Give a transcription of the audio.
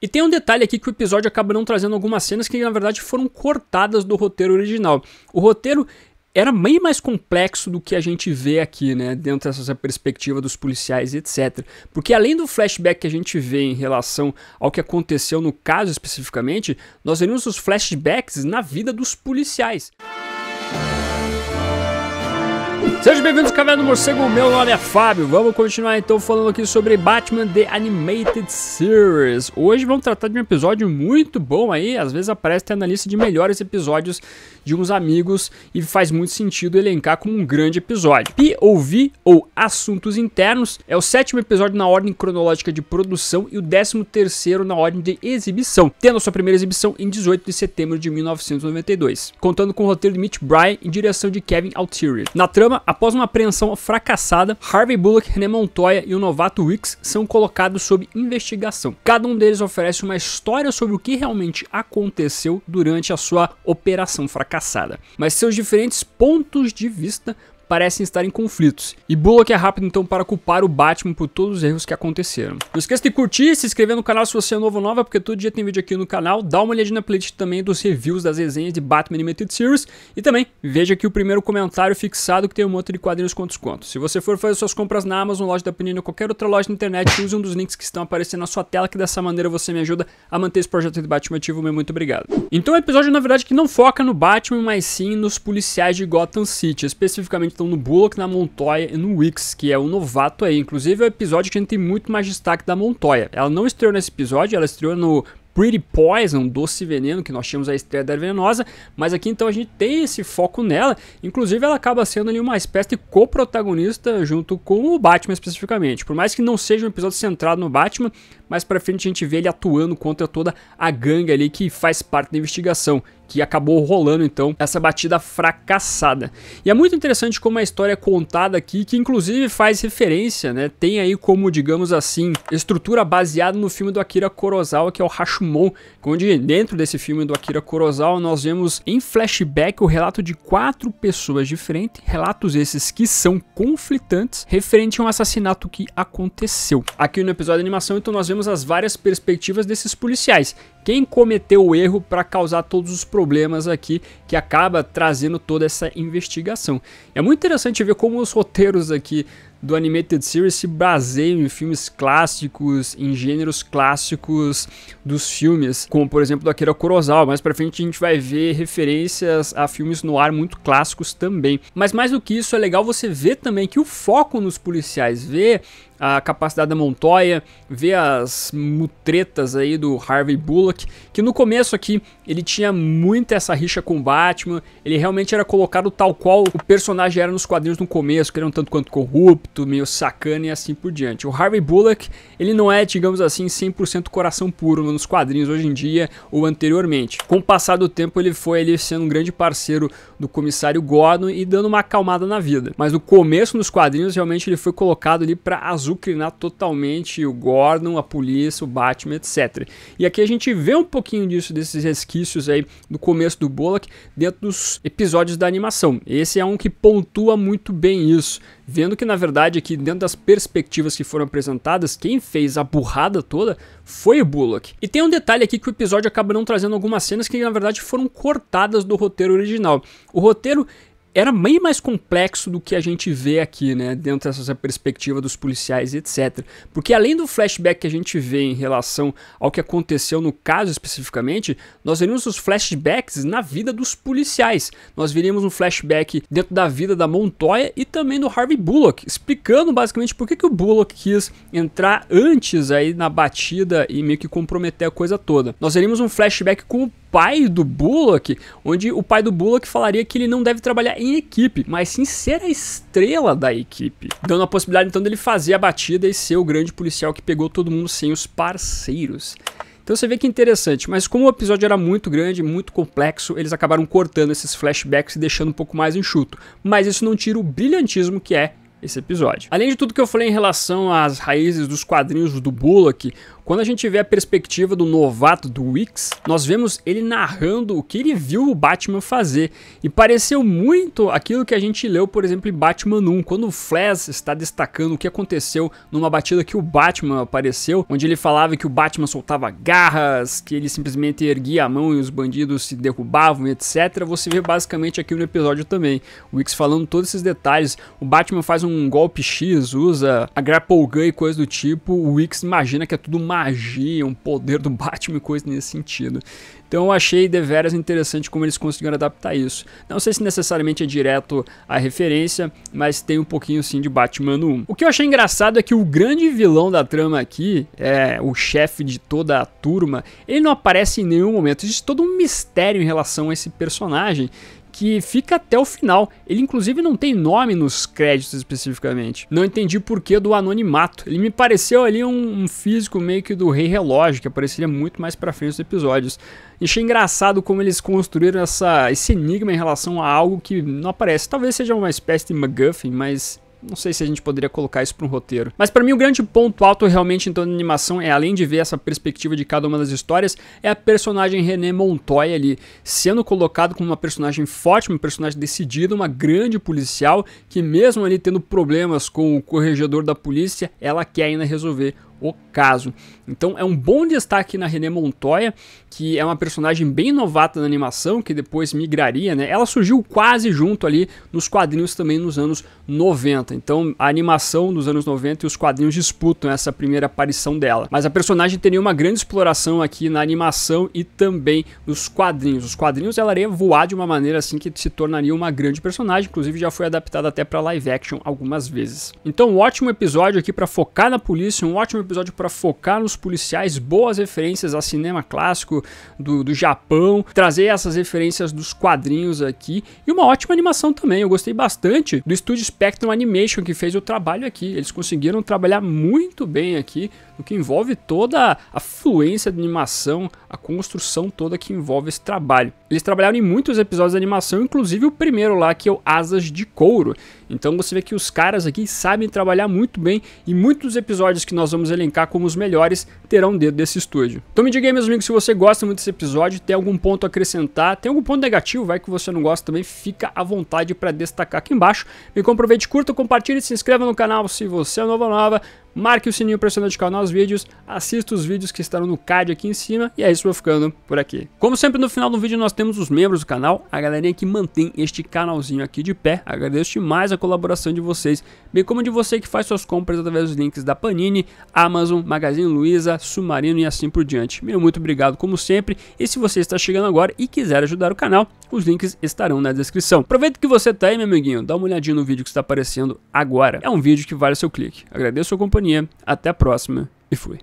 E tem um detalhe aqui que o episódio acaba não trazendo algumas cenas que na verdade foram cortadas do roteiro original. O roteiro era meio mais complexo do que a gente vê aqui, né, dentro dessa perspectiva dos policiais e etc. Porque além do flashback que a gente vê em relação ao que aconteceu no caso especificamente, nós vemos os flashbacks na vida dos policiais. Sejam bem-vindos ao Caverna do Morcego, meu nome é Fábio. Vamos continuar então falando aqui sobre Batman The Animated Series. Hoje vamos tratar de um episódio muito bom aí, às vezes aparece até na lista de melhores episódios de uns amigos e faz muito sentido elencar como um grande episódio. POV, ou Assuntos Internos, é o sétimo episódio na ordem cronológica de produção e o décimo terceiro na ordem de exibição, tendo a sua primeira exibição em 18 de setembro de 1992, contando com o roteiro de Mitch Bryan em direção de Kevin Altieri. Na trama, após uma apreensão fracassada, Harvey Bullock, René Montoya e o novato Wicks são colocados sob investigação. Cada um deles oferece uma história sobre o que realmente aconteceu durante a sua operação fracassada, mas seus diferentes pontos de vista parecem estar em conflitos. E Bullock é rápido então para culpar o Batman por todos os erros que aconteceram. Não esqueça de curtir, se inscrever no canal se você é novo ou nova, porque todo dia tem vídeo aqui no canal. Dá uma olhadinha na playlist também dos reviews das resenhas de Batman Animated Series. E também veja aqui o primeiro comentário fixado que tem um monte de quadrinhos com contos Se você for fazer suas compras na Amazon, loja da penina ou qualquer outra loja na internet, use um dos links que estão aparecendo na sua tela, que dessa maneira você me ajuda a manter esse projeto de Batman ativo. Meu muito obrigado. Então o é episódio na verdade que não foca no Batman, mas sim nos policiais de Gotham City, especificamente estão no Bullock, na Montoya e no Wicks, que é o um novato aí. Inclusive é o episódio que a gente tem muito mais destaque da Montoya. Ela não estreou nesse episódio, ela estreou no Pretty Poison, Doce Veneno, que nós tínhamos a estreia da Venenosa, mas aqui então a gente tem esse foco nela, inclusive ela acaba sendo ali uma espécie de co-protagonista junto com o Batman especificamente, por mais que não seja um episódio centrado no Batman, mas pra frente a gente vê ele atuando contra toda a gangue ali que faz parte da investigação que acabou rolando então essa batida fracassada. E é muito interessante como a história é contada aqui, que inclusive faz referência, né? Tem aí como, digamos assim, estrutura baseada no filme do Akira Kurosawa, que é o Hashimon, onde dentro desse filme do Akira Kurosawa nós vemos em flashback o relato de quatro pessoas diferentes, relatos esses que são conflitantes referente a um assassinato que aconteceu. Aqui no episódio de animação, então nós vemos as várias perspectivas desses policiais, quem cometeu o erro para causar todos os problemas aqui que acaba trazendo toda essa investigação. É muito interessante ver como os roteiros aqui do Animated Series se baseiam em filmes clássicos, em gêneros clássicos dos filmes, como por exemplo do Akira Kurosawa. Mais pra frente a gente vai ver referências a filmes no ar muito clássicos também. Mas mais do que isso, é legal você ver também que o foco nos policiais, ver a capacidade da Montoya, ver as mutretas aí do Harvey Bullock, que no começo aqui ele tinha muito essa rixa com o Batman, ele realmente era colocado tal qual o personagem era nos quadrinhos no começo, que era um tanto quanto corrupto, bonito, meio sacana e assim por diante. O Harvey Bullock, ele não é, digamos assim, 100% coração puro nos quadrinhos hoje em dia ou anteriormente. Com o passar do tempo, ele foi ali sendo um grande parceiro do comissário Gordon e dando uma acalmada na vida. Mas no começo, nos quadrinhos, realmente ele foi colocado ali para azucrinar totalmente o Gordon, a polícia, o Batman, etc. E aqui a gente vê um pouquinho disso, desses resquícios aí do começo do Bullock dentro dos episódios da animação. Esse é um que pontua muito bem isso, vendo que na verdade verdade é que, dentro das perspectivas que foram apresentadas, quem fez a burrada toda foi o Bullock. E tem um detalhe aqui que o episódio acaba não trazendo algumas cenas que, na verdade, foram cortadas do roteiro original. O roteiro era meio mais complexo do que a gente vê aqui, né? Dentro dessa perspectiva dos policiais e etc. Porque além do flashback que a gente vê em relação ao que aconteceu no caso especificamente, nós veríamos os flashbacks na vida dos policiais. Nós veríamos um flashback dentro da vida da Montoya e também do Harvey Bullock, explicando basicamente por que, que o Bullock quis entrar antes aí na batida e meio que comprometer a coisa toda. Nós veríamos um flashback com o pai do Bullock, onde o pai do Bullock falaria que ele não deve trabalhar em equipe, mas sim ser a estrela da equipe, dando a possibilidade então dele fazer a batida e ser o grande policial que pegou todo mundo sem os parceiros. Então você vê que é interessante, mas como o episódio era muito grande, muito complexo, eles acabaram cortando esses flashbacks e deixando um pouco mais enxuto. Mas isso não tira o brilhantismo que é esse episódio. Além de tudo que eu falei em relação às raízes dos quadrinhos do Bullock, quando a gente vê a perspectiva do novato do Wicks, nós vemos ele narrando o que ele viu o Batman fazer. E pareceu muito aquilo que a gente leu, por exemplo, em Batman 1, quando o Flash está destacando o que aconteceu numa batida que o Batman apareceu, onde ele falava que o Batman soltava garras, que ele simplesmente erguia a mão e os bandidos se derrubavam, etc. Você vê basicamente aqui no episódio também. O Wicks falando todos esses detalhes, o Batman faz um um golpe X, usa a grapple gun e coisa do tipo, o Wix imagina que é tudo magia, um poder do Batman e coisa nesse sentido. Então eu achei deveras interessante como eles conseguiram adaptar isso. Não sei se necessariamente é direto a referência, mas tem um pouquinho sim de Batman 1. O que eu achei engraçado é que o grande vilão da trama aqui, é o chefe de toda a turma, ele não aparece em nenhum momento. Existe todo um mistério em relação a esse personagem que fica até o final. Ele inclusive não tem nome nos créditos especificamente. Não entendi porquê do anonimato. Ele me pareceu ali um, um físico meio que do Rei Relógio, que apareceria muito mais pra frente nos episódios. Achei engraçado como eles construíram essa, esse enigma em relação a algo que não aparece. Talvez seja uma espécie de MacGuffin, mas não sei se a gente poderia colocar isso para um roteiro. Mas para mim o grande ponto alto realmente toda então, a animação é além de ver essa perspectiva de cada uma das histórias, é a personagem René Montoya ali sendo colocado como uma personagem forte, uma personagem decidida, uma grande policial que mesmo ali tendo problemas com o corregedor da polícia, ela quer ainda resolver o caso. Então é um bom destaque na René Montoya, que é uma personagem bem novata na animação, que depois migraria, né? Ela surgiu quase junto ali nos quadrinhos também nos anos 90. Então a animação dos anos 90 e os quadrinhos disputam essa primeira aparição dela. Mas a personagem teria uma grande exploração aqui na animação e também nos quadrinhos. Os quadrinhos ela iria voar de uma maneira assim que se tornaria uma grande personagem, inclusive já foi adaptada até para live action algumas vezes. Então um ótimo episódio aqui para focar na polícia, um ótimo episódio para focar nos policiais, boas referências a cinema clássico do, do Japão, trazer essas referências dos quadrinhos aqui e uma ótima animação também. Eu gostei bastante do estúdio Spectrum Animation que fez o trabalho aqui. Eles conseguiram trabalhar muito bem aqui no que envolve toda a fluência de animação, a construção toda que envolve esse trabalho. Eles trabalharam em muitos episódios de animação, inclusive o primeiro lá que é o Asas de Couro. Então você vê que os caras aqui sabem trabalhar muito bem e muitos episódios que nós vamos elencar como os melhores terão um dedo desse estúdio. Então me diga aí, meus amigos, se você gosta muito desse episódio, tem algum ponto a acrescentar, tem algum ponto negativo, vai que você não gosta também, fica à vontade para destacar aqui embaixo. Me compromete, curta, compartilhe, se inscreva no canal se você é novo ou nova marque o sininho para se notificar nos vídeos, assista os vídeos que estarão no card aqui em cima e é isso, vou ficando por aqui. Como sempre no final do vídeo nós temos os membros do canal, a galerinha que mantém este canalzinho aqui de pé, agradeço demais a colaboração de vocês, bem como de você que faz suas compras através dos links da Panini, Amazon, Magazine Luiza, Submarino e assim por diante. Meu muito obrigado como sempre e se você está chegando agora e quiser ajudar o canal, os links estarão na descrição. Aproveita que você está aí, meu amiguinho, dá uma olhadinha no vídeo que está aparecendo agora. É um vídeo que vale seu clique. Agradeço a companhia até a próxima e fui.